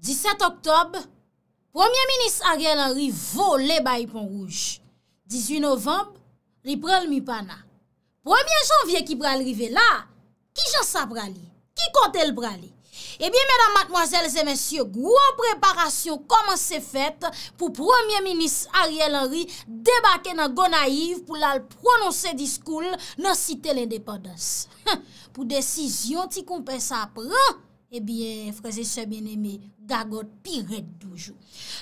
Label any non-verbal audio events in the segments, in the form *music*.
17 oktob, premier minis Ariel Henry vo le bayi pon rouge. 18 novemb, li prel mi pana. Premier janvye ki pralrive la, ki jan sa prali? Ki kontel prali? E biye, mèdam matmoazèl zè mèsyè, gwo preparasyon koman se fèt pou premier minis Ariel Henry debake nan go naiv pou lal prononse diskoul nan site l'indépendance. *laughs* Pou desisyon ti kompè sa pran, Ebyen, eh freze se ben eme, gagot piret doujou.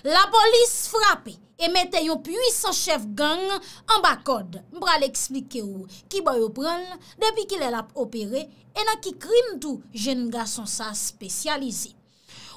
La polis frape, emete yon pwisan chef gang an bakod. Mbra le eksplike ou, ki ba yo pran, depi ki le la opere, ena ki krim tou jen nga son sa spesyalize.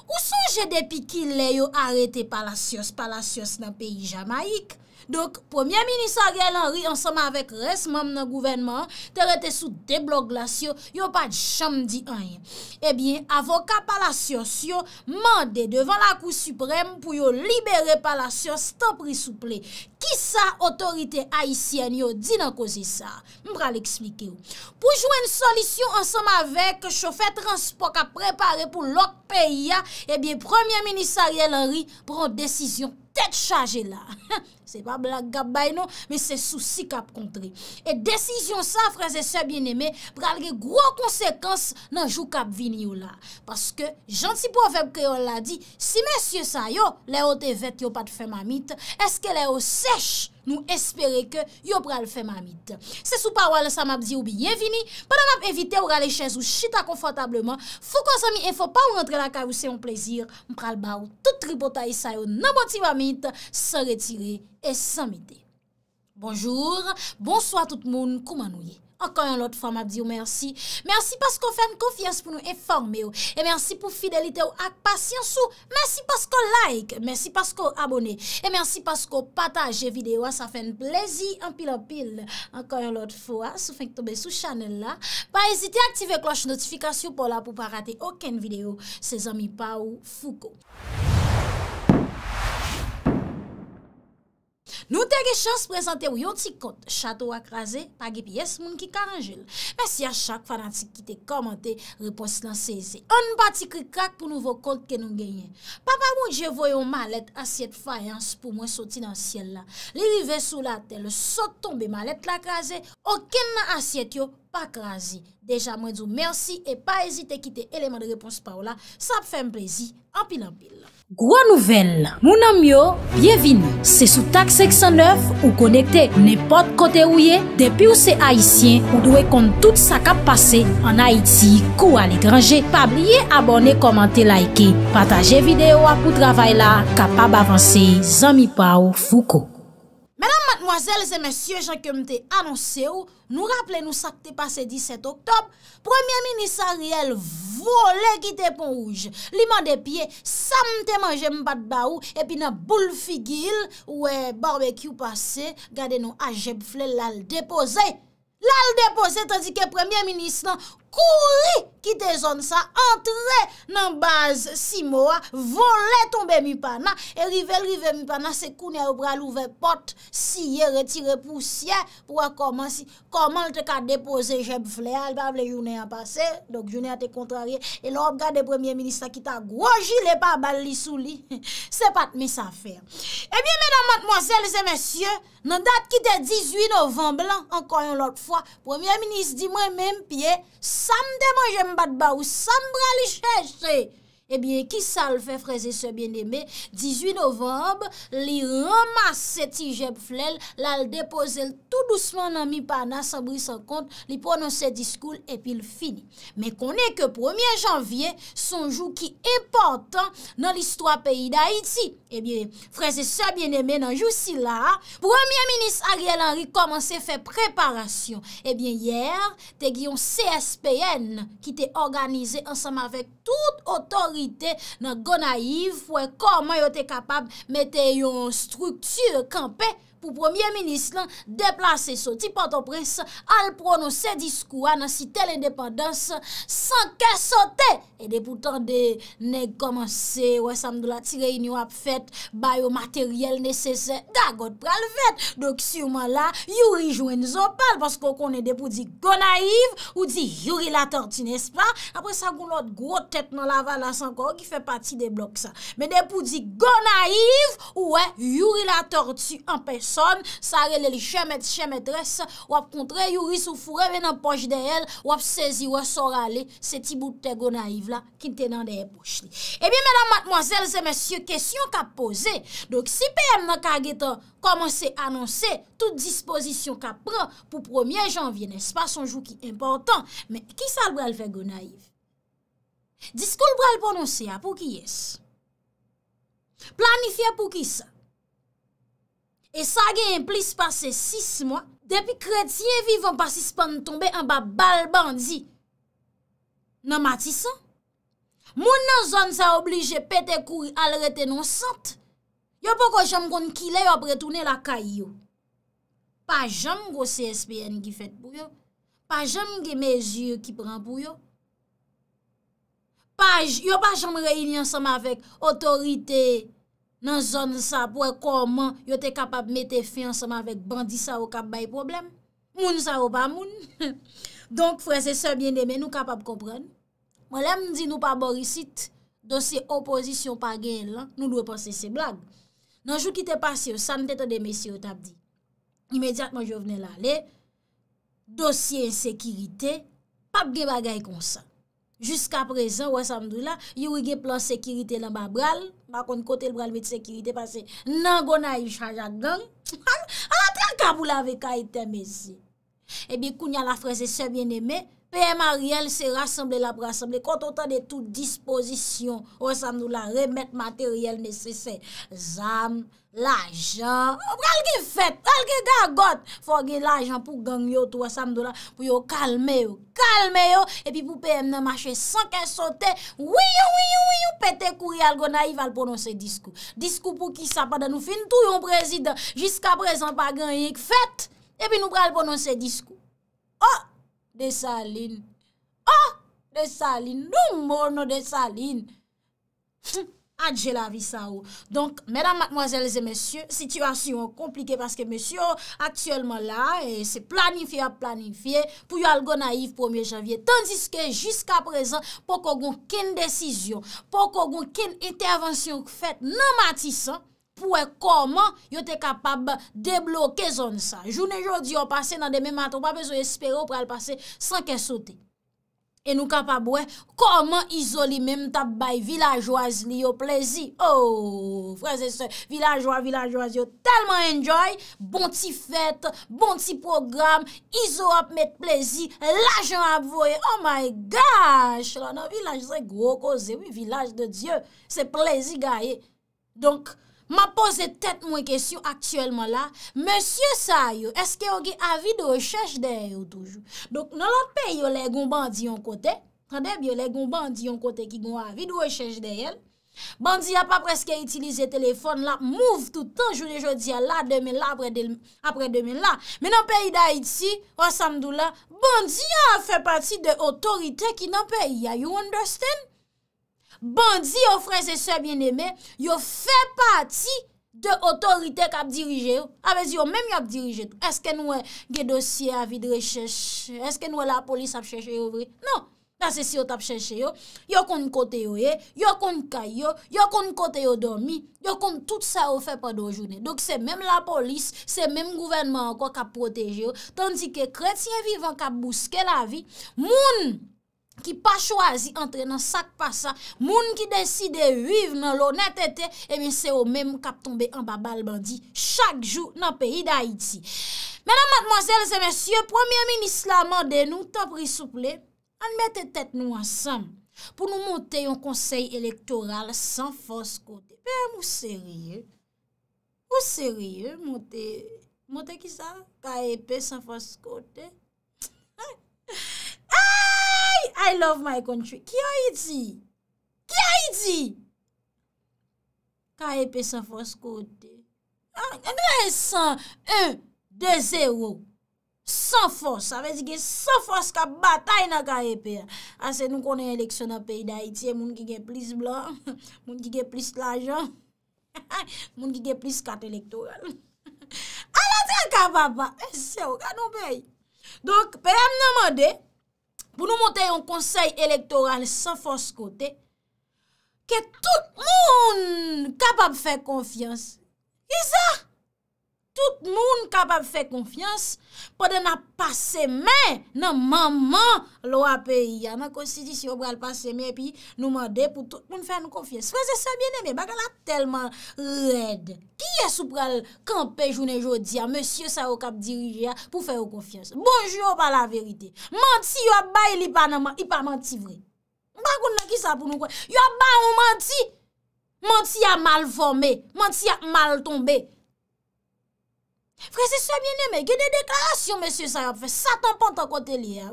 Ou sonje depi ki le yo arete palasyos, palasyos nan peyi Jamaik? Dok, premier minisaryen anri ansama avek resman nan gouvenman terete sou debloglasyon, yon pa jom di anye. Ebyen, eh avoka palasyon syon mande devan la kou suprèm pou yon libere palasyon stop risouple. Kisa otorite aisyen yon di nan kozi sa? Mbra li eksplike ou. Pou jwen solisyon ansama avek, chofe transport ka prepare pou lok peyi ya, ebyen eh premier minisaryen anri pron desisyon. Tet chaje *laughs* non, la. Se pa blag gab bay non, me se sou si kap kontre. E desisyon sa, franze se bieneme, pralge gro konsekans nan jou kap vini ou la. Paske, jansi po vep kreol la di, si mesye sa yo, le o te vet yo pat fe mamit, eske le o sech, Nou espere ke yo pral fe mamit. Se sou pa wale sa map di ou biyevini, padan map evite ou rale chen sou chita konfotableman, fou kon sa mi enfo pa ou rentre la ka ou se yon plezir, mpral ba ou tout tri bota yi sa yo naboti mamit, se retire et se amite. Bonjour, bonsoit tout moun koumanouye. Ankon yon lot fwa mab diyo mersi. Mersi pasko fèn kofias pou nou eforme yo. E mersi pou fidelite yo ak pasyansou. Mersi pasko like. Mersi pasko abone. E mersi pasko pataje videyo. A sa fèn plezi anpil anpil. Ankon yon lot fwa sou fèn k tombe sou chanel la. Pa ezite aktive kloche notifikasyon pou la pou pa rate oken videyo. Se zami pa ou fuko. Nou te ge chans prezante ou yon ti kont, chato akraze, pagi piyes moun ki karanjil. Mwen si a chak fadansi kite komante, repons lan seize. On batikri krak pou nouvo kont ke nou genyen. Papa moun je voyon malet asyet fayans pou mwen soti nan siel la. Li li ve sou la tel, soton be malet lakraze, oken nan asyet yo pakrazi. Deja mwen djou mersi e pa ezite kite eleman de repons pa ou la, sap fèm prezi, anpil anpil. Gwa nouvel, mounan myo, byevine, se sou tak 609 ou konekte nepot kote ou ye, depi ou se Haitien ou dwe kont tout sa kap pase an Haiti kou al ekranje. Pabliye abone, komante, laike, pataje videyo apou travay la, kapab avanse, zami pa ou fuko. Menan matmoazel, se mèsyè jè kèm tè anonsè ou, nou rapple nou sakte pase 17 oktop, premiè minisan riel vole ki te pon ouj, li man depye, samte man jèm pat ba ou, epi nan boul figil ou e barbekyou pase, gade nou ajeb flè lal depose. Lal depose, tè dike premiè minisan ou. kouri ki te zon sa, entre nan baz simoa, vole tombe mipana, e rive lrive mipana, se kounye ou bra louve pot, siye, retire pousye, pou a komansi, koman lte ka depose jeb vle, albab le younen a pase, dok younen a te kontrarie, e lop gade premier ministra, ki ta groji le pa bali souli, *laughs* se pat mi sa fer. E biye menan matmoasele se mesye, nan dat ki te 18 novemb lan, anko yon lot fwa, premier ministri di mwen menm piye, sepil, Sam demon jen bat ba ou sam brali chese se. Ebyen, eh ki sa l fe, freze se bieneme, 18 novemb, li ramase se ti jeb flel, la l depoze l tout douceman nan mi pana, sa brise an kont, li prononse diskoul, epi l fini. Men konen ke 1 janvye, son jou ki e portan nan listwa peyi da Iti. Ebyen, eh freze se bieneme nan jou si la, 1er minis Ariel Henry komanse fe preparasyon. Ebyen, eh yer, te gion CSPN, ki te organize ansam avek tout otori nan gona yiv fwe koman yo te kapab mette yon struktur kampe. pou premier minis lan, deplase sou. Ti pato pres, al prono se diskou an, an si tel indepandans, san ke sote. E depoutan de nek komanse, wè samdou la ti reynyo ap fet, bayo materyel nese se, gagot pral vet. Dok si ouman la, yuri jwen zon pal, paskou konen depout di go naiv, ou di yuri la tortu, nespa. Apre sa goun lot, gwo tet nan la valas an, kou ki fe pati de blok sa. Men depout di go naiv, ou wè yuri la tortu, anpes, Son, sa rele li chèmèd chèmèd res, wap kontre yu risou fure vè nan poch de el, wap sezi wap sorale, se ti boutè gonaiv la ki te nan de e poch li. E bi menan matmoazèl zè mèsyè, kèsyon ka pose, dok si pèm nan kage ta komanse anonsè, tout dispozisyon ka pran pou 1è janvye, nè s'pa son jou ki important, mè ki sa lbrel fè gonaiv? Diskoul brel pononsè a pou ki yes? Planifiè pou ki sa? E sa gen plis pase 6 mwa, depi kretien vivan pasis pan tombe an ba bal bandi. Nan matisan, moun nan zon sa oblige pete kou al rete non sant. Yo pou ko jom kon kile yo apre toune la kay yo. Pa jom go CSPN ki fet pou yo. Pa jom gen mezyo ki pran pou yo. Yo pa jom reyini ansan ma vek otorite... nan zon sa pou e koman yo te kapap mette fi ansama vek bandi sa ou kap baye problem. Moun sa ou pa moun. *laughs* Donk fwese se bien deme nou kapap kompran. Mwen lem di nou pa borisit dosye oposisyon pa gen lan, nou lwepan se se blag. Nan jou ki te pasye, san tetan de mesye ou tabdi. Imediatman jo vene la le, dosye en sekirite, pap gen bagay kon sa. Juska prezen wè samdou la, yo wè gen plan sekirite lan ba bral, pa kon kote l bralme de sekirite, pase nan gona yu chanja gen, *laughs* anan ten kap ou la ve ka ite mezi. Ebi kounya la freze se bien eme, PM a riyel se rassemble la pr rassemble, kontotan de tout disposition, wè samdou la remet materyel nesesè, zam, l'ajan, pral ge fèt, pral ge gagot, fò ge l'ajan pou gang yo, tout wè samdou la, pou yo kalme yo, kalme yo, epi pou PM nan mache sankè sote, wiyou, wiyou, wiyou, pète kou riyal gwa naiv al prononse diskou, diskou pou ki sa pa dan nou fin, tou yon prezident, jiska prezant pa gang yik fèt, epi nou pral prononse diskou, oh, Desaline, oh desaline, nou moun nou desaline Adje la vi sa ou Donc mesdames, mademoiselles et messieurs, situasyon komplike Parce que messieurs actuellement là, c'est planifié à planifié Pou yo algon naïf premier janvier Tandis que jusqu'à présent, pou kogon ken desisyon Pou kogon ken intervensyon fète nan matisan Pwè e koman yo te kapab Debloke zon sa Jounen jodi yo pase nan demen maton Pa bezou espere yo pre al pase san ke sote E nou kapab wè Koman izoli menm tabay Vilajoaz li yo plezi Vilajoaz oh, vilajoaz yo Talman enjoy Bon ti fet, bon ti program Iso ap met plezi La jan ap voye Oh my gosh Vilajoaz de diyo Se plezi gaye Donk Ma pose tet mwen kesyon aktuelman la, monsye sa yo, eske yo ge avi de rechèche deye yo toujou. Donk nan la pe yo le goun bandi yon kote, kande bi yo le goun bandi yon kote ki goun avi de rechèche deye yo, bandi ya pa preske itilize telefon la, mouv toutan, jouni jouni ya la, demen la, apre demen la. Menan pe yi da iti, osam dou la, bandi ya fe pati de otorite ki nan pe yi ya, you understand? Bandi yo franse sè bien eme, yo fè pati de otorite ka ap dirije yo. A eh, vezi yo mèm yo ap dirije tou. Eske nou e gè dosye avidre chèche, eske nou e la polis ap chèche yo vre? Non, la sè si yo tap chèche yo, yo kon kote yo ye, eh. yo kon kaya, yo kon kote yo dormi, yo kon tout sa ou fè pa do jounè. Dok se mèm la polis, se mèm gouvenman an kwa ka proteje yo, tandi ke kretien vivan ka bouske la vi, moun... Ki pa chwazi entre nan sak pasa Moun ki desi de vive nan l'onetete E eh min se o men mou kap tombe an ba balbandi Chak jou nan peyi da iti Menan mademoiselles et messieurs Premier ministre la mande nou Topri souple An mette tet nou ansam Pou nou monte yon konsey elektoral San fos kote Mou seri Mou seri Monte kisa Ka epè san fos kote I love my country. Ki a iti? Ki a iti? Ka repè san fòs kote. An, an, an, an, san, an, de zè wò. San fòs. A vezi gen san fòs ka batay na ka repè. Asè nou konè yon leksyon nan peyi da iti. Moun ki gen plis blan. *laughs* Moun ki gen plis lajan. *laughs* Moun ki gen plis kat elektoral. An, an, an, san, an, ka baban. En se wò ka nou peyi. Donk, peyam nanman dey. pou nou montè yon konsey elektoran san fos kote, ke tout moun kapab fè konfians. Isa! Tout moun kapap fè konfians pou dè nan pase men nan maman lo apè iya. Nan konstitisyon pral pase men pi nou mwande pou nou fè konfians. Frase sa bien eme, baka la telman rèd. Ki esou pral kampe jounen jodi ya, monsye sa yo kap dirije ya pou fè konfians. Bojyo pa la verite. Manti yo abay li pa manti vre. Bako nan ki sa pou nou kwen. Yo abay ou manti, manti ya mal formè, manti ya mal tombe. Frèse Soye Bienemè, ki de deklarasyon mè sè, sa tan pante an kote li ya.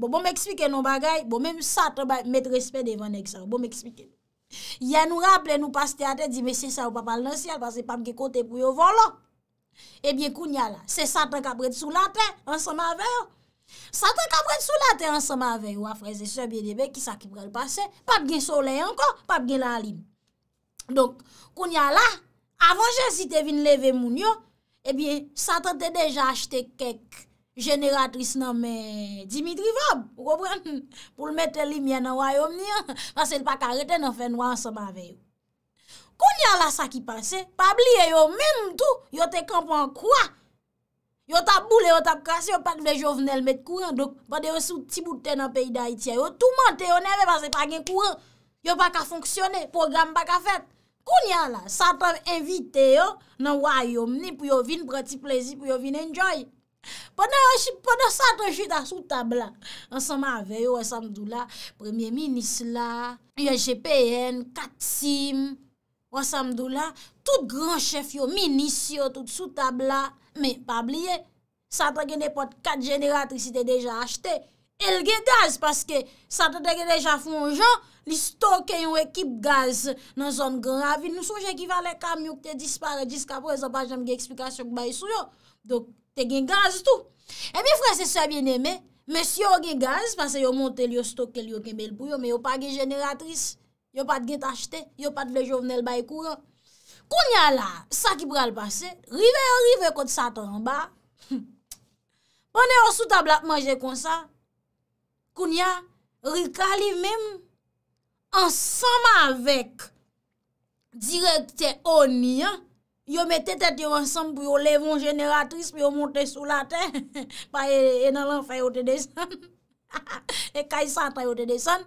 Bo mè ekspike nou bagay, bo mè mè satan mè mèt respe de vane ek sa. Bo mè ekspike. Ya nou rapple nou pas te atè, di mè sè sa ou papal nan si al, pas se papge kote pou yo volan. Ebyen koun ya la, se satan ka bret sou latè, an sa ma veyo. Satan ka bret sou latè, an sa ma veyo. Wa Frèse Soye Bienemè, ki sa ki prel pase, pap gen solè anko, pap gen lan lim. Donk, koun ya la, avan jè si te vin leve moun yo, Ebyen, sa tante deja achete kek jeneratris nanme Dimitri Vab, *laughs* pou l mette li mwen anwa yonm ni an, vase *laughs* l pa kareten anfen wan anseman veyo. Kou nyan la sa ki panse, pabliye yo menm tou, yo te kampan kwa? Yo tap boule, yo tap krasi, yo pak vle jovenel mette kouren, dok vade yo sou tibout ten an peyi da iti, yo touman te yon enve vase pa gen kouren. Yo pa ka fonksyone, program pa ka fet. Kounya la, sato invite yo nan wayom ni pou yo vin prati plezi pou yo vin enjoy. Pwene sato jwida sou tabla, ansanman ave yo wè samdou la, premye minis la, yon jpn, kat sim, wè samdou la, tout gran chef yo, minis yo tout sou tabla, me pabliye, sato gen de pot 4 generatrisi te deja achte, elge gaz, paske sato te gen deja fonjon, li stoke yon ekip gaz nan zon gravi, nou souje ekivalen kam yon kte dispara diska prezapajan mge eksplikasyon k bay sou yon, dok te gen gaz tout. E mi fwese sa bien eme, mes yon gen gaz, panse yon montel yon stoke yon gen bel pou yon, men yon pa gen generatris, yon pat gen t'achete, yon pat vle jovnel bay kou yon. Kounia la, sa ki pral pase, rive yon rive kote satan anba, hm. pwene yon sou tabla pmanje kon sa, kounia, rika li mèm, ansanm avek direkte oni, yo mette tete yo ansanm pou yo levon generatris pou yo monte sou la ten, pa enan lan fay yo te desen, e kaysan tay yo te desen,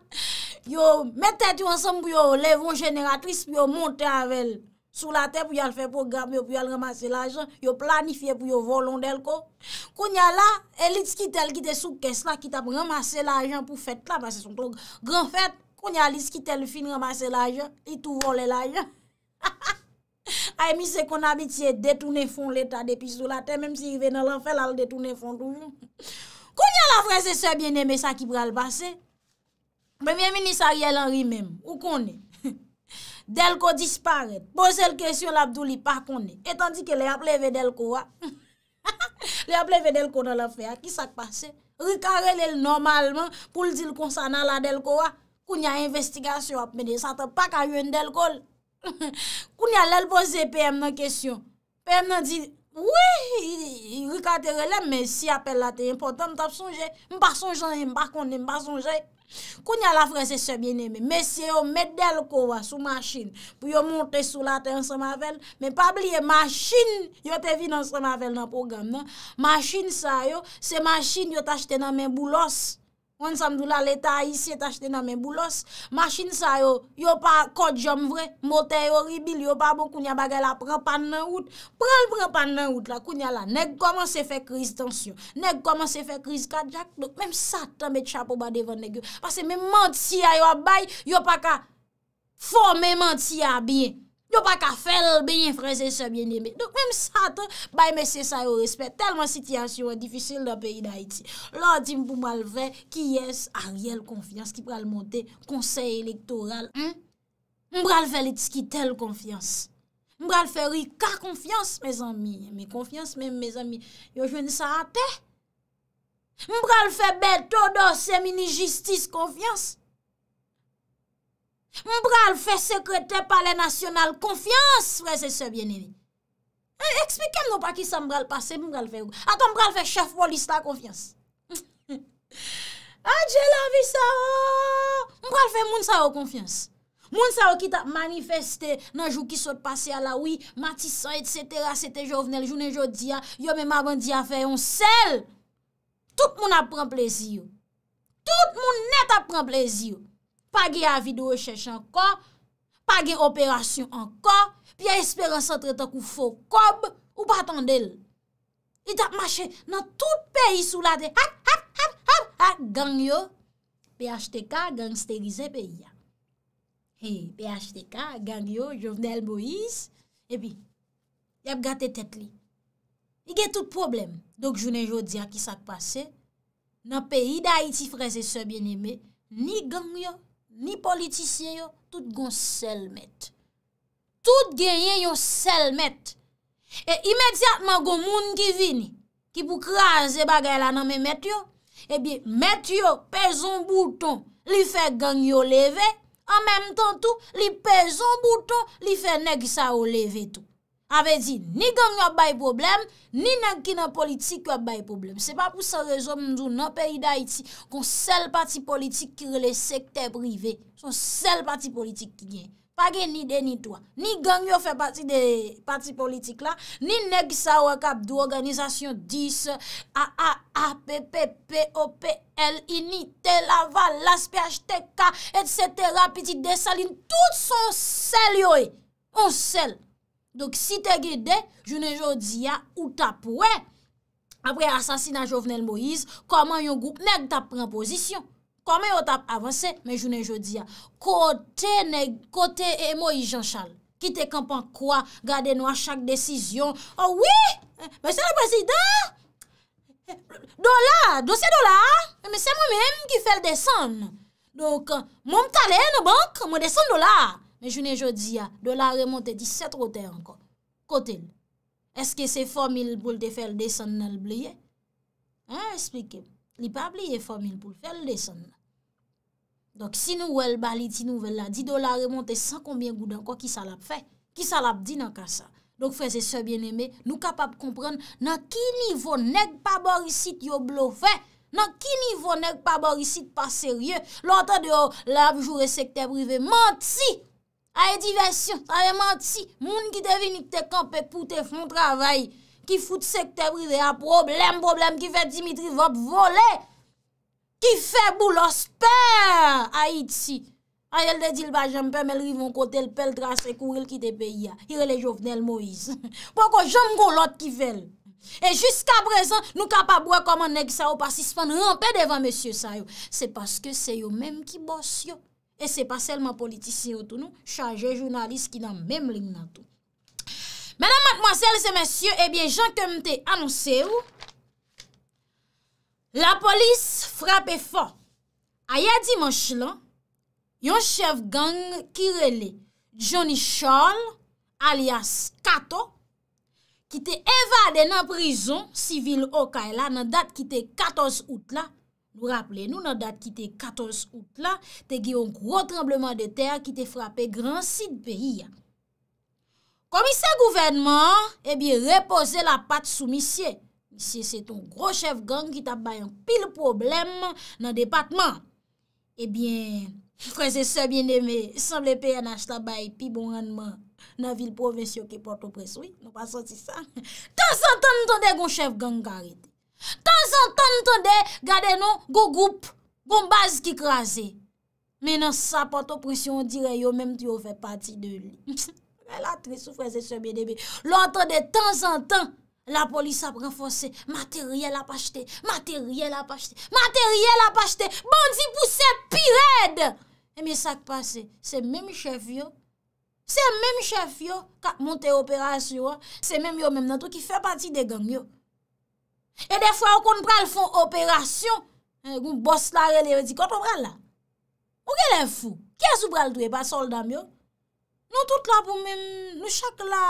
yo mette tete yo ansanm pou yo levon generatris, pou yo monte avèl sou la ten, pou yo al fè program, pou yo al ramase l'ajan, pou yo planifiè pou yo volon del ko, kon ya la, elit ki tel ki te sou kes la, ki ta pou ramase l'ajan pou fèt la, pa se son trok gran fèt, kon yal iskite l fin ramase la jan, itou role la jan. *laughs* Ay mi se kon abitie detounen fon l etat depi sou la ten, menm si yive nan lan fel al detounen fon tou moun. Kon yal la fwese se bieneme sa ki pral base, be mi emi ni sa rielan ri menm, ou kon ne? *laughs* Del ko disparet, pose l kesyon ah. *laughs* la Abdoulipa kon ne, etan di ke le ap leve del ko wa. Ah. Le ap leve del ko nan la fe, a ki sa kpase? Rikare le l normalman pou l dil konsana la del ko wa? Koun ya investikasyon ap mède, sa te pa ka yon del kol. *laughs* Koun ya lèl boze PM nan kesyon. PM nan di, wè, yon rikate relem, mè si apel la te yon potan, mè tap sonje. Mè pa sonje, mè pa konten, mè pa sonje. Koun ya la fransè sebyenèmè, mè seyo mè del kowa sou machin pou yo montè sou la te yon semavel. Mè pa bliye, machin yo te vi nan semavel nan program nan. Machin sa yo, se machin yo te achete nan mè boulos. Mwen samdou la leta a isi et achete nan men boulos, masin sa yo, yo pa kodjom vre, moten yo ribil, yo pa bon kounya bagay la prepan nan wout, prepan nan wout la kounya la, neg koman se fe kriz tensyon, neg koman se fe kriz kajak, men satan bet chapo ba devan negyo, pase men manti a yo bay, yo pa ka fome manti a bien. Yo pa ka fel benye fraze se benye me. Dok mèm sa te, bay mè se sa yo respet. Telman sityasyon an difisyon la peyi da iti. Lò di m pou m alve ki yes a riel konfians ki pral monte konsey elektoral. M pral fel eti ki tel konfians. M pral fel rik ka konfians mèz ami. Mè konfians mèm mèz ami. Yo jwen sa ate. M pral fel beto dos emini jistis konfians. Mbral fe sekrete pale nasyonal konfians, fre se se biene eh, li. Ekspikem nou pa ki sa mbral pase, mbral fe ou. Ata mbral fe chef polis ta konfians. *laughs* Adjela visara. Oh! Mbral fe moun sa ou oh, konfians. Moun sa ou oh, ki ta manifeste nan jou ki sote pase a la oui, matisan, et cetera, sete jovnel, jounen jo diya, yo men maron diya fe yon sel. Tout moun apren plezi ou. Tout moun net apren plezi ou. pa ge avidou e chèche ankon, pa ge operasyon ankon, pi a espérance antre tak ou fò kob, ou patan del. I tak mache nan tout peyi sou la de hap, hap, hap, hap, hap, gang yo, pey achte ka, gang sterize peyi ya. Hey, pey achte ka, gang yo, Jovnel Moïse, epi, yap gate tet li. I gen tout problem, dok jounen jò di a ki sak pase, nan peyi da iti freze se bien eme, ni gang yo, Ni politisyen yo, tout gon selmet. Tout genyen yo selmet. E imediatman gon moun ki vini, ki pou kranze bagay la nanme met yo, ebi met yo, pezon bouton, li fe gang yo leve, an menm tan tou, li pezon bouton, li fe neg sa yo leve tou. Ave di, ni gangyo ap baye problem, ni nag ki nan politik ap baye problem. Se pa pou sa rezon mdou nan peyida iti, kon sel pati politik ki rele sekte prive. Son sel pati politik ki gen. Pake ni deni toa. Ni gangyo fe pati politik la, ni neg sa wakab do organizasyon 10, A, A, A, P, P, P, O, P, L, I, N, T, L, A, V, L, S, P, H, T, K, E, T, S, T, R, P, T, D, S, L, I, N. Tout son sel yoe. On sel. Donk si te gede, jounen jodi ya, ou tap wè. Apre asasina jovenel Moïse, koman yon goup neg tap premposisyon. Koman yon tap avanse, men jounen jodi ya. Kote neg, kote Moïse Jean Charles. Ki te kampan kwa, gade nou a chak desisyon. Ouwi, oh mwen se le prezident, dola, dosye dola, mwen se mwen mèm ki fèl desan. Donk, mwen mtale nan bank, mwen desan dola. E jounen jodi ya, do la remonte di set rote ankon. Kote l. Eske se fomil pou l te fel desen nan l bliye? Ha, esplike. Li pa bliye fomil pou l fel desen nan. Dok si nou wel bali ti nouvel la, di do la remonte san konbyen goud ankon ki salap fe. Ki salap di nan ka sa. Dok fwese se bieneme, nou kapap komprende nan ki nivou neg pa borisit yo blo fe. Nan ki nivou neg pa borisit pa serye. Lantan di yo, labjoure sekte prive manti. A yè diversyon, a yè manti, moun ki devini ki te kampe pou te fon travay, ki foute sekte prive a problem, problem, ki fe Dimitri vop vole, ki fe boulospe, a yè disi. A yè lè di lba jempe, mèl rivon kote lpèl drase kourel ki te beya, yè lè jovenel Moïse. Poko jemko lot ki vel. E jusqu'a prezant, nou ka pa bwa koman neg sa ou pasispan, nou anpe devan mesye sa yo. Se paske se yo mèm ki bos yo. E se pa selman politisyen ou tou nou, chanje jounalist ki nan menm ring nan tou. Menan matmwasele se mensyen, ebyen eh jan kem te anonsen ou, la polis frape fon. A ya dimanche lan, yon chev gang kirele Johnny Charles alias Kato ki te evade nan prizon sivil okay la nan dat ki te 14 out la Rappele nou nan dat ki te 14 out la, te ge yon gro trembleman de ter ki te frape gran sit pe hi ya. Komise gouvenman, eh ebi repose la pat sou misye. Misye se ton gro chev gang ki tabay an pil problem nan departman. Ebi, eh fwese se bien deme, sanble pe yon ach tabay pi bon ranman nan vil provensyo ki porto preswi. Tan san tan nton de yon chev gang garite. Tans an tante de gade nou go goup Gon baz ki krasi Menan sa pato presyon Dire yo menm ti yo fe pati de li La tri soufresen seme de bi Lante de tans an tan La polis sa prefonse Materiel apache te Materiel apache te Materiel apache te Bandi pou se pi red E eh mi sak pase Se menm chef yo Se menm chef yo Ka monte operasyon Se menm yo menm nan tou ki fe pati de gang yo E defwa eh, ou kon pral fon operasyon, goun bos la rele ve di koto pral la. Ou gen lèm fou? Kè sou pral dwe pa solda myo? Nou tout la pou mèm, nou chak la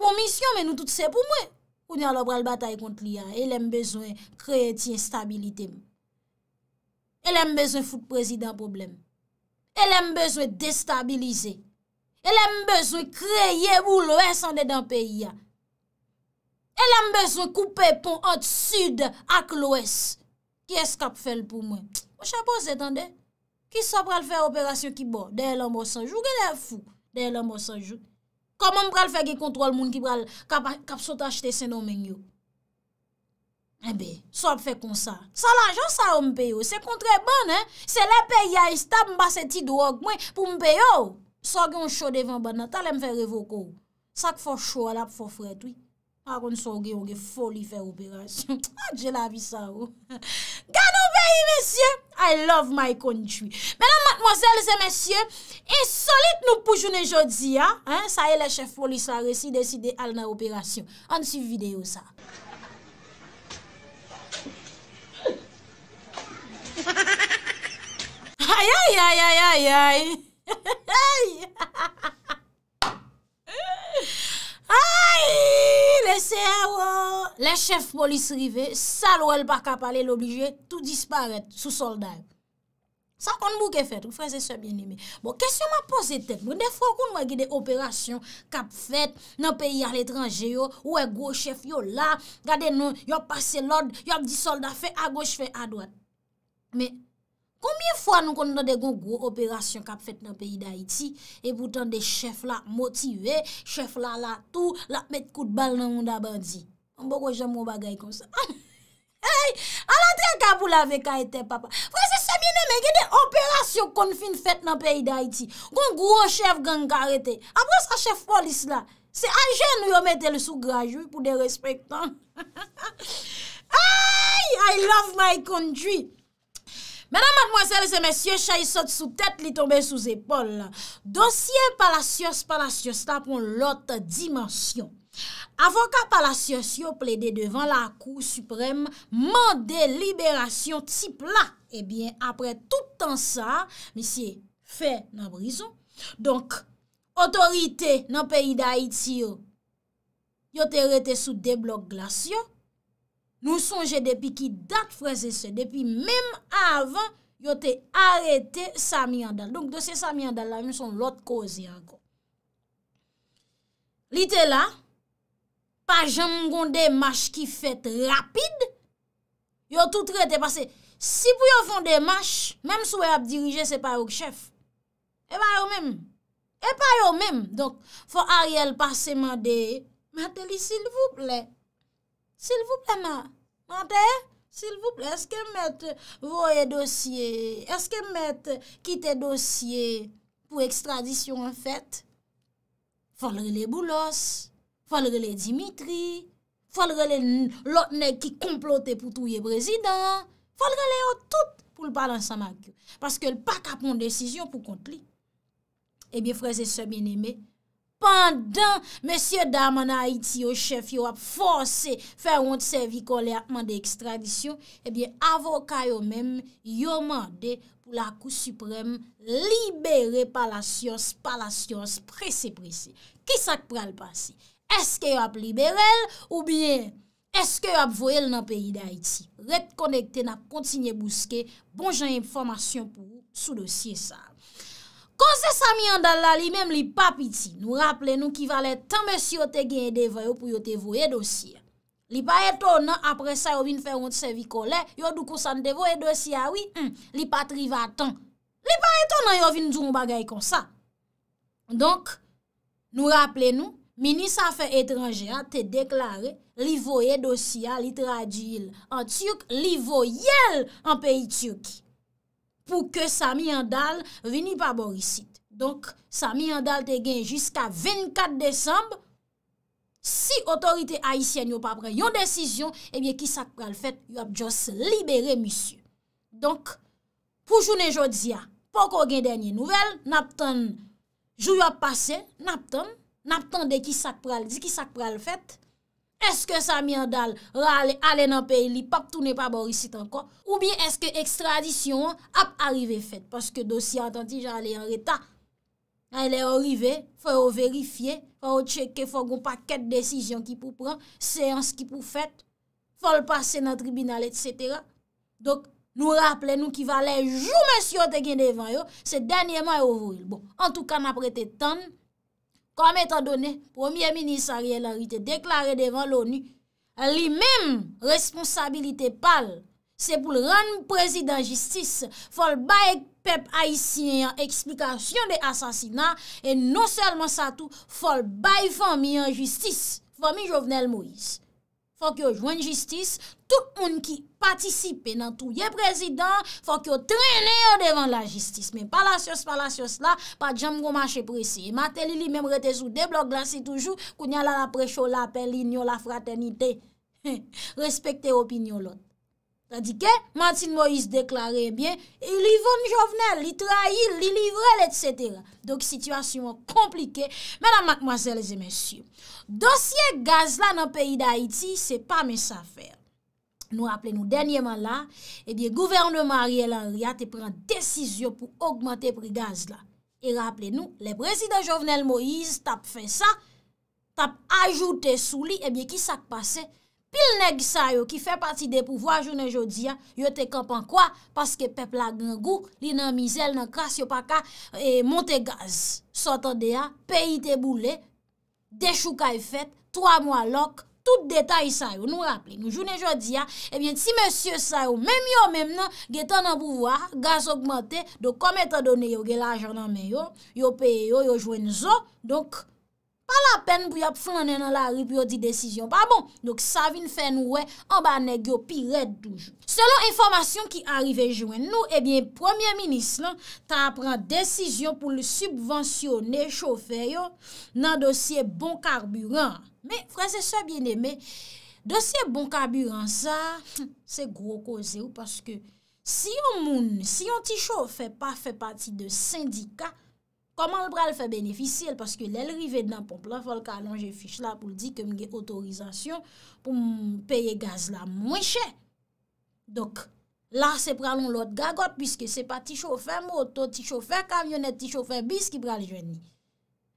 pou misyon, mè nou tout se pou mèm. Ou gen lèm pral batay kont liya, elèm bezwen kreye ti instabilite mè. Elèm bezwen foute prezident problem. Elèm bezwen destabilize. Elèm bezwen kreye mou lo ensande dan peyi ya. El am bezon koupe pon od sud ak l'ouest. Ki es kap fel pou mwen? Mwen chan pou zetande? Ki sa pral fè operasyon ki bo? Deye l'ambo sanjou? Gè lè fou? Deye l'ambo sanjou? Koman pral fè ki kontrol moun ki pral kap sot achete senon menyo? Ebe, sa pral fè kon sa? Sa lanjou sa o mpeyo? Se kontre ban, he? Se lè pè ya istab mba se ti do ak mwen pou mpeyo? Sa gen yon chou devan ban nan, ta lè mfe revoko ou? Sa k fò chou alap fò fred wè? a kon son gen yon gen foli fè operasyon. A *laughs* ah, dje la vi sa ou. Gan ou beyi, mesye? I love my country. Menan matmozèl zè mesye, e solit nou poujoun e jodi, ha? Sa e le chef foli sa resi desi de al na operasyon. An si videyo sa. Ayayayayayayay! *laughs* Ayayayayayay! Ayayayayayay! Ayayayayayay! *laughs* Ayyyy, bon, bon, le CRW, le chef polis rive, sal ou el pa kap ale, l'oblige, tout disparete, sou soldat. San kon mou ke fet, ou freze se bien nime. Bon, kesyon ma pose tet, mwen defo kon mwen gide operasyon, kap fet, nan peyi al etranje yo, ou e go, chef yo la, gade nou, yop pase l'od, yop di soldat, fe a goche, fe a dwat. Me... Koumye fwa nou konon de goun gwo operasyon kap fet nan peyi da iti? E boutan de *laughs* chef la motive, chef la la tou, la met kout bal nan moun da bandi. Mbok wajan moun bagay kon se. Ay, ala tre kap ou la ve ka ete papa. Fwese se mine me gen de operasyon konfin fet nan peyi da iti. Goun gwo chef ganga arete. Abwa sa chef polis la, se ajen nou yo met el sou grajou pou de respek tan. *laughs* Ay, I love my country. Mèdame, mademoiselles et mèsyè, chayi sote sou tèt li tombe sou zépol. Dosye palasyos, palasyos, ta pon lote dimensyon. Avoka palasyos yo ple de devan la kou suprèm, mande liberasyon tipla. Ebyen, eh apre toutan sa, misye, fe nan brison. Donk, otorite nan peyi da iti yo, yo te rete sou deblok glasyon. Nou sonje depi ki dat fwese se, depi mem avan yo te arete Sami Andal. Donk dosye Sami Andal la, yon son lot kozi ankon. Li te la, pa jangon de mash ki fete rapide, yo toutre te pase. Si pou yo fon de mash, mem sou e ap dirije se pa yon chef. E pa yon mem, e pa yon mem. Donk, fwa Ariel pase ma de, ma te li sil voupley. S'il vous pla mè, mante, s'il vous pla, eske mète voye dosye, eske mète kite dosye pou ekstradisyon en fèt? Falre le boulos, falre le dimitri, falre le lotne ki komplote pou touye brezidant, falre le otout pou l'balansan ma kyou. Paske l'paka pon desisyon pou kont li. Ebyen eh freze se bin eme. pandan mèsyè daman a Haiti eh yo chèf yo ap fòse fè yon tsevi kolè akman de ekstradisyon, ebyè avokay yo mèm yo mande pou la kou suprèm libere pa la syons, pa la syons, presè presè. Ki sak pral pasi? Eske yo ap liberel oubyè eske yo ap voel nan peyi de Haiti? Rep konekte na kontinye bouske, bonjan informasyon pou sou dosye sa. Kon se sa mi yon dal la li mem li pa piti, nou rappele nou ki vale tan besi yo te genye devay yo pou yo te voye dosye. Li pa eto nan apre sa yo vin fè yon tsevi kole, yo dukousan te voye dosye awi, ah li pa triva tan. Li pa eto nan yo vin djoum bagay kon sa. Donk, nou rappele nou, minis afen etranjera te deklare li voye dosye a li tradi yil. An tsyuk, li voyel an peyi tsyuk. pou ke Samy Andal vini pa borisit. Donk, Samy Andal te gen jiska 24 Desembe, si otorite Haitien yo pa pre yon desisyon, ebyen eh ki sak pral fèt, yo ap jòs libere, misyu. Donk, pou jounen jòdzi ya, poko gen denye nouvel, nap ton, jò yo ap pase, nap ton, nap ton de ki sak pral, di ki sak pral fèt, Eske sa miandal, rale, ale nan peyi li, pap, tou ne pa borisit anko. Ou bien eske ekstradisyon ap arrive fet. Paske dosi atanti jan ale an reta. Ale orive, fwe o verifiye, fwe o cheke, fwe goun pa ket desisyon ki pou pran, seyans ki pou fet, fwe l'pase nan tribunal et setera. Dok nou rappele nou ki valen, jou men syo te gen devan yo, se denye man e ovril. Bon, an tou kan ap rete tanne, Kwa mè tan donè, premier-ministre Ariel Harite deklare devan l'ONU, li mèm responsabilite pal. Se pou l'ranm prezident jistis, fol bay pep haisyen yon eksplikasyon de asasina, e non selman sa tou, fol bay fòmi yon jistis, fòmi Jovenel Moïse. Fòk yo jwen jistis, tout moun ki... patisipe nan touye prezident, fòk yo trenè yo devan la jistis. Men palasyos palasyos la, pa djam gomache presi. Maten li li mem rete sou deblog, glase toujou, kou nye la la prechou la apel, li nyo la fraternite. *laughs* Respekte opinyo lot. Radike, Maten Moïse deklare, e bien, li voun jovenel, li trahi, li livrel, et cetera. Dok situasyon komplike. Menan, makmwazèl, les emensyou, dosye gaz la nan peyi da Haiti, se pa mes afèr. Nou rappele nou denye man la, ebyen eh gouverne Marielle Henriette e pren desisyon pou augmente pri gaz la. E rappele nou, le prezident Jovenel Moïse tap fe sa, tap ajoute sou li, ebyen eh ki sak pase pil neg sa yo ki fe pati de pouvoi jounen jodi ya, yo te kampan kwa, paske pep la gen gou, li nan mizel nan kras yo pa ka eh, monte gaz. Sotan de ya, peyi te boule, dechou ka e fet, 3 mwa lok, Pout detay sa yo, nou rappele, nou jounen eh jodi ya, ebyen ti monsye sa yo, mèm yo mèm nan, ge tan nan pouvwa, gaz augmentè, do komè tan donè yo ge la ajan nan mè yo, yo peye yo, yo jwen zo, donk, pa la pen pou yap flanè nan la rip yo di desisyon. Pa bon, donk sa vin fè nou we, an ba neg yo pi red toujou. Selon informasyon ki arive jwen nou, ebyen, eh premier minis lan, ta apran desisyon pou li subvensyonè chofè yo nan dosye bon karburant. Me fraze sa bien eme, de se bon kabur an sa, se gro ko ze ou paske si yon moun, si yon ti chow fe pa fe pati de syndika, koman l pral fe benefisil paske l elrive dna pon plafol ka alonje fich la pou di ke mge otorizasyon pou mpeye gaz la mwen che. Dok la se pralon lot gagot pwiske se pa ti chow fe moto, ti chow fe kamyonet, ti chow fe bis ki pral jweni.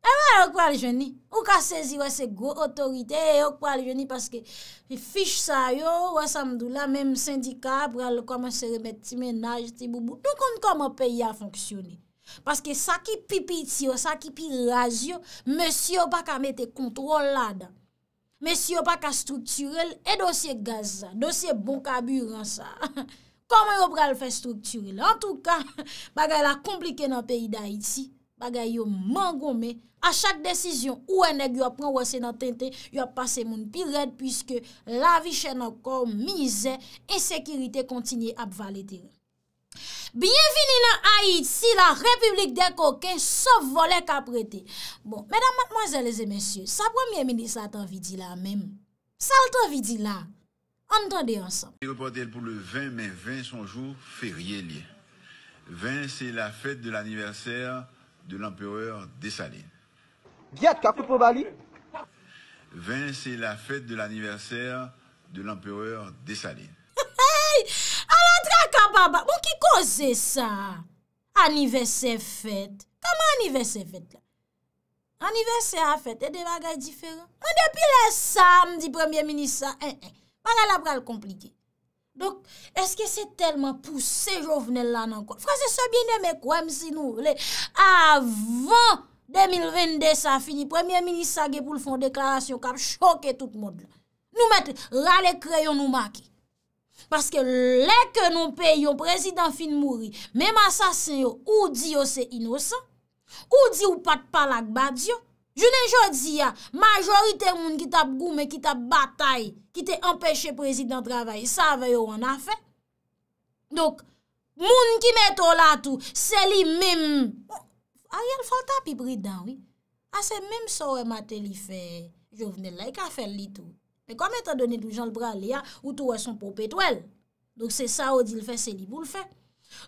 E ou ka sezi wè se gro otorite, ou ka sezi wè se gro otorite, parce ke fich sa yo, wè samdou la, mèm syndika, pral koman se remèd ti menaj, ti boubou, tout kon kon mè peyi a fonksyoni. Parce ke sa ki pipi ti yo, sa ki pi raz yo, mè si yo pa ka mette kontrol la da. Mè si yo pa ka strukturel, e dosye gazan, dosye bon kaburansan. *laughs* Koman yo pral fè strukturel? En tout kan, *laughs* baga la komplike nan peyi da iti, Bagay yo man gome, a chak desisyon ou enek yo ap pran wese nan tenten, yo ap pase moun piret, pwiske la vi chen nan kor mize, ensekirite kontinye ap valeteren. Bienveni nan Haid, si la Republik bon, de Koke, so volen kaprete. Bon, mèdam mèdaman, mèdaman, mèdaman, sa prèmye meni sa atan vidi la mèm. Sa atan vidi la. Antande ansan. Reportele pou le 20 men 20 sonjou, ferie li. 20 se la fèt de l'aniversèr de l'empereur desaline. Vien, c'est la fête de l'anniversaire de l'empereur desaline. Hey, alantra kaba ba, mou ki kose sa? Anniversaire fête. Kama anniversaire fête la? Anniversaire fête, e de bagage diferent. Depi le sam di premier ministre, sa, e, e, bagage la pral komplike. Donk, eske se telman pou se jovnel la nan kwa? Frase se bine me kwa, msi nou, le, avan 2022 sa fini, Premier Ministre sa ge pou l'fon deklarasyon, kap choke tout mod la. Nou mette, la le kreyon nou make. Paske le ke nou peyon, prezident fin mouri, mema sa senyo, ou di yo se inosan, ou di yo pat palak badyo, Jounen jòd ziya, majorite moun ki tap goume, ki tap batay, ki te empèche prezident travay, sa vè yo an a fè. Dok, moun ki meto la tou, se ah, li mèm. A, yè l fòlta pi bridan, wè. A, se mèm so wè matè li fè. Jò vè ne lèk a fè li tou. Mè komè ta donè tou jan l bralè ya, ou tou wè son pou petwèl. Dok, se sa wè di l fè, se li bou l fè.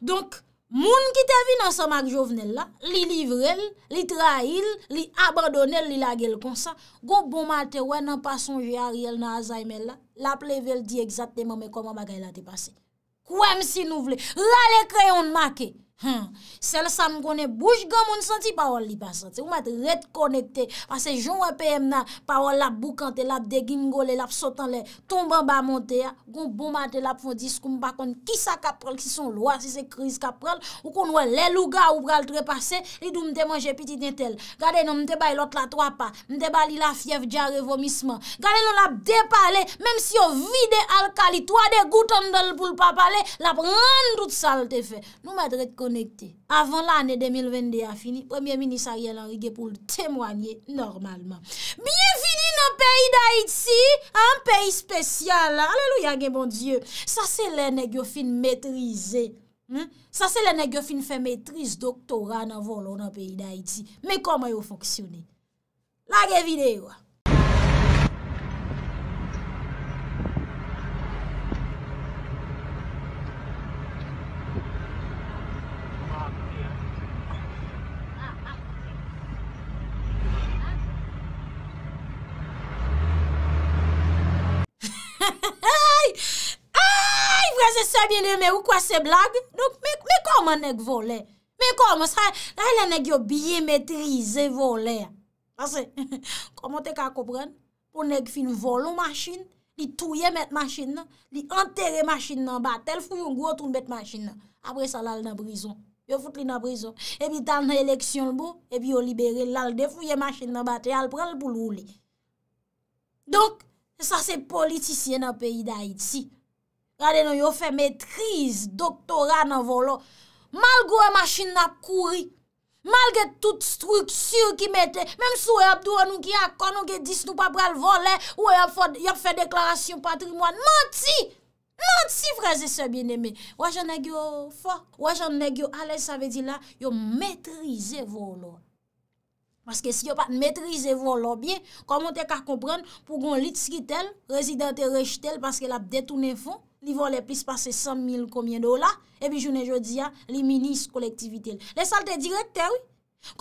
Dok, Moun ki te vi nan sa mag jovenel la, li livrel, li trail, li abadonel, li lage l kon sa. Go bon mate wè nan pasonje a riel nan azaimel la, la plevel di egzat neman me koman bagay la te pase. Kouèm si nou vle, la le kreyon maken. Hmm. sel sa m konen boujgan moun santi pa ou li pasanti, ou mwen ret konekte pase joun wèpè m nan pa ou lap boukante, lap degim gole lap sotan le, tomban ba monte goun bouman te lap fondis, koun bakon ki sa kaprol, ki son lwa, si se kriz kaprol ou kon wè lè luga ou pral trepase li doun mte manje piti dintel gade nou mte bay lot la 3 pa mte bay li la fief diare vomisman gade nou lap depale, mèm si yo vide alka li, to a de goutan del poul papale, lap randout sal te fe, nou mwen ret konekte Avant l'année 2022 a fini, premier ministre a rien l'enrigé pou l'témoigné normalman. Bienveni nan peyi d'Haïti, an peyi spesyal la. Alléluia gen bon dieu. Sa se lè nè gyo fin mètrizé. Sa hmm? se lè nè gyo fin fè mètriz doktorat nan volo nan peyi d'Haïti. Mè komè yo foksyouni. La gen videyo. mè ou kwa se blag, mè koman nèk vole? Mè koman sa, la yon nèk yo biyemetrize vole. Pase, *laughs* koman te ka kopren, pou nèk fin volon masin, li touye met masin nan, li enterre masin nan bat, tel fuyon gwo touye met masin nan. Apre sa lal nan brison. Yo foute li nan brison. Ebi dal nan eleksyon lbo, ebi yo libere lal de fuyen masin nan bat, e al pran lboulou li. Donk, sa se politisyen nan peyi da Haiti. Si, Rade nou, yo fe metriz doktorat nan volon. Malgo e machin na kouri. Malge tout struksur ki mette. Mem sou e ap do anou ki akon ou ge dis nou pa prel volen. Ou e ap fote, yo fe deklarasyon patrimoine. Manti! Manti, fraze se bien eme. Wajan negyo fote. Wajan negyo ale, sa ve di la. Yo metrize volon. Maske si yo pat metrize volon, bien, komon te kar komprende, pou kon lit skitel, rezidente rejtel, paske la detounen fon, li vole plis pase 100.000 koumye dola, e bi jounen joudia li minis kolektivitil. Le salte direkte, eh oui.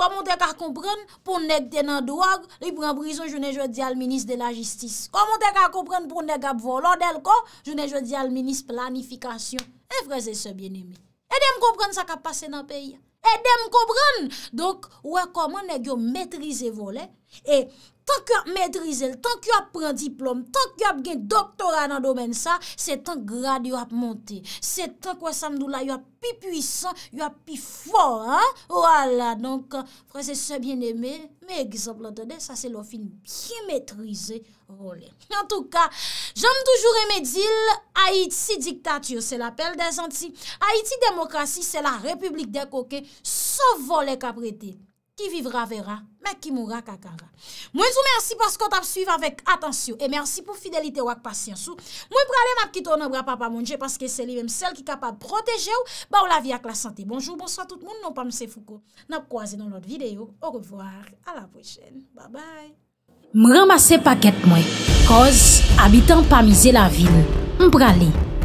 Koumou te ka koumpran pou nèk tenan doag, li pran brison jounen joudia l minis de la jistis. Koumou te ka koumpran pou nèk ap volo del ko, jounen joudia l minis planifikasyon. E vreze se bien emi. E dem koumpran sa ka pase nan peyi. E dem koumpran. Donk, wè kouman nèk yo mètrize vole, e jounen. Tank yo ap medrize l, tank yo ap pren diplome, tank yo ap gen doktora nan domen sa, se tank grade yo ap monte. Se tank wè samdou la, yo ap pi pwisan, yo ap pi fò, he? Wala, donk, prese se bien eme, me egzobl, entende? Sa se lò film bi metrize, wole. En tou ka, jom toujou reme dil, Haïti diktatiyo, se la pèl de zanti. Haïti demokrasi, se la republik de koke, se vo le kaprete. Ki vivra vera, mèk ki moura kakara. Mwen sou mènsi paskot ap suiv avèk atansyo. E mènsi pou fidelite wak pasyansou. Mwen pralè m ap kiton obra papa mounje. Paske seli mèm sel ki kapab proteje ou. Ba ou la vi ak la sante. Bonjou, bonswa tout moun nou pa mse fuko. Nap kouaze nan lot videyo. Au revoar. A la poujene. Ba bay. M ramase paket mwen. Koz, abitan pa mize la vil. M pralè.